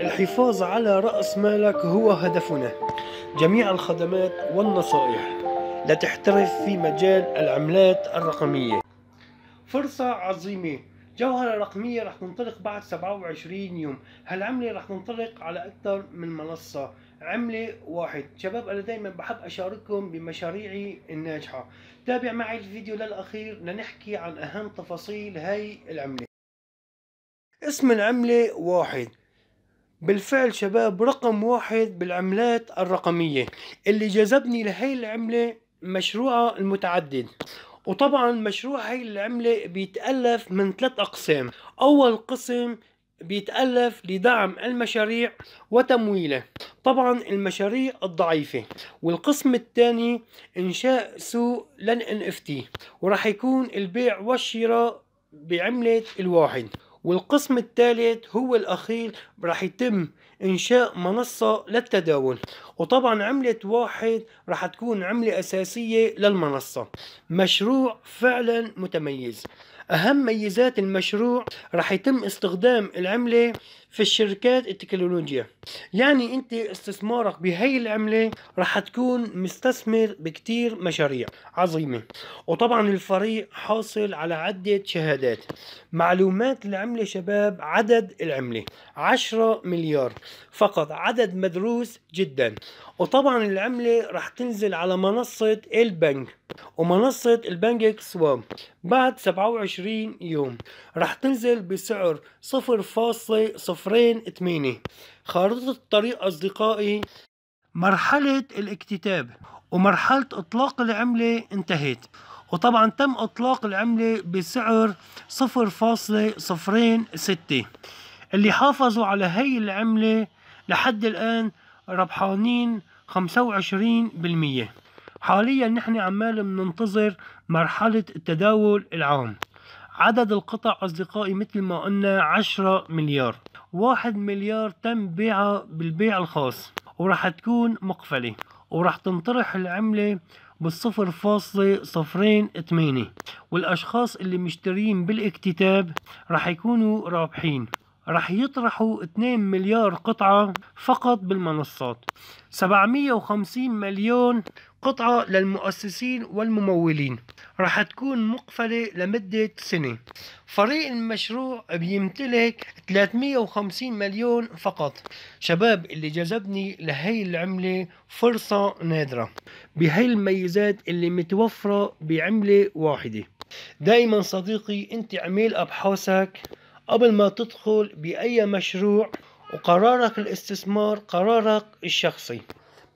الحفاظ على رأس مالك هو هدفنا جميع الخدمات والنصائح لا تحترف في مجال العملات الرقمية فرصة عظيمة جوهرة رقمية رح تنطلق بعد 27 يوم هالعملة رح تنطلق على أكثر من منصة عملة واحد شباب أنا دايما بحب أشارككم بمشاريعي الناجحة تابع معي الفيديو للأخير لنحكي عن أهم تفاصيل هاي العملة اسم العملة واحد بالفعل شباب رقم واحد بالعملات الرقمية اللي جذبني لهي العملة مشروعها المتعدد وطبعا مشروع هاي العملة بيتألف من ثلاث أقسام أول قسم بيتألف لدعم المشاريع وتمويله طبعا المشاريع الضعيفة والقسم الثاني إنشاء سوق للNFT ورح يكون البيع والشراء بعملة الواحد والقسم الثالث هو الأخير راح يتم إنشاء منصة للتداول وطبعا عملة واحد راح تكون عملة أساسية للمنصة مشروع فعلا متميز أهم ميزات المشروع راح يتم استخدام العملة في الشركات التكنولوجيا يعني أنت استثمارك بهي العملة راح تكون مستثمر بكتير مشاريع عظيمة وطبعا الفريق حاصل على عدة شهادات معلومات العملة شباب عدد العملة 10 مليار فقط عدد مدروس جدا وطبعا العملة راح تنزل على منصة البنك ومنصة البنك سواب بعد 27 20 يوم رح تنزل بسعر 0.08 خارطة الطريق أصدقائي مرحلة الاكتتاب ومرحلة إطلاق العملة انتهت وطبعا تم إطلاق العملة بسعر 0.06 اللي حافظوا على هاي العملة لحد الآن ربحانين 25% حاليا نحن عمال بننتظر مرحلة التداول العام عدد القطع أصدقائي مثل ما قلنا عشرة مليار واحد مليار تم بيعها بالبيع الخاص وراح تكون مقفلة وراح تنطرح العملة بالصفر فاصلة صفرين ثمانية والأشخاص اللي مشترين بالاكتتاب راح يكونوا رابحين رح يطرحوا 2 مليار قطعة فقط بالمنصات 750 مليون قطعة للمؤسسين والممولين رح تكون مقفلة لمدة سنة فريق المشروع بيمتلك 350 مليون فقط شباب اللي جذبني لهي العملة فرصة نادرة بهي الميزات اللي متوفرة بعملة واحدة دايما صديقي انت عميل ابحاثك قبل ما تدخل بأي مشروع وقرارك الاستثمار قرارك الشخصي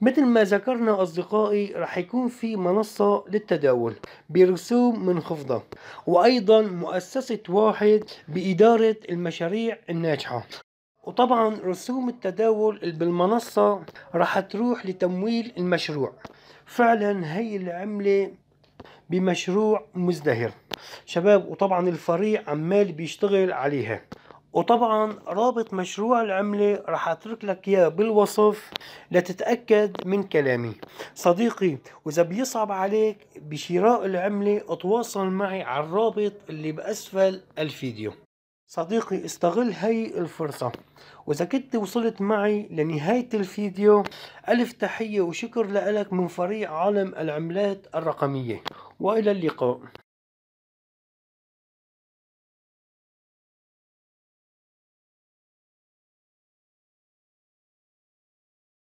مثل ما ذكرنا أصدقائي رح يكون في منصة للتداول برسوم منخفضة وأيضا مؤسسة واحد بإدارة المشاريع الناجحة وطبعا رسوم التداول بالمنصة رح تروح لتمويل المشروع فعلا هي العملة بمشروع مزدهر شباب وطبعا الفريق عمال بيشتغل عليها وطبعا رابط مشروع العملة راح اترك لك اياه بالوصف لتتأكد من كلامي صديقي واذا بيصعب عليك بشراء العملة اتواصل معي على الرابط اللي باسفل الفيديو صديقي استغل هاي الفرصة وإذا كنت وصلت معي لنهاية الفيديو ألف تحية وشكر لك من فريق عالم العملات الرقمية وإلى اللقاء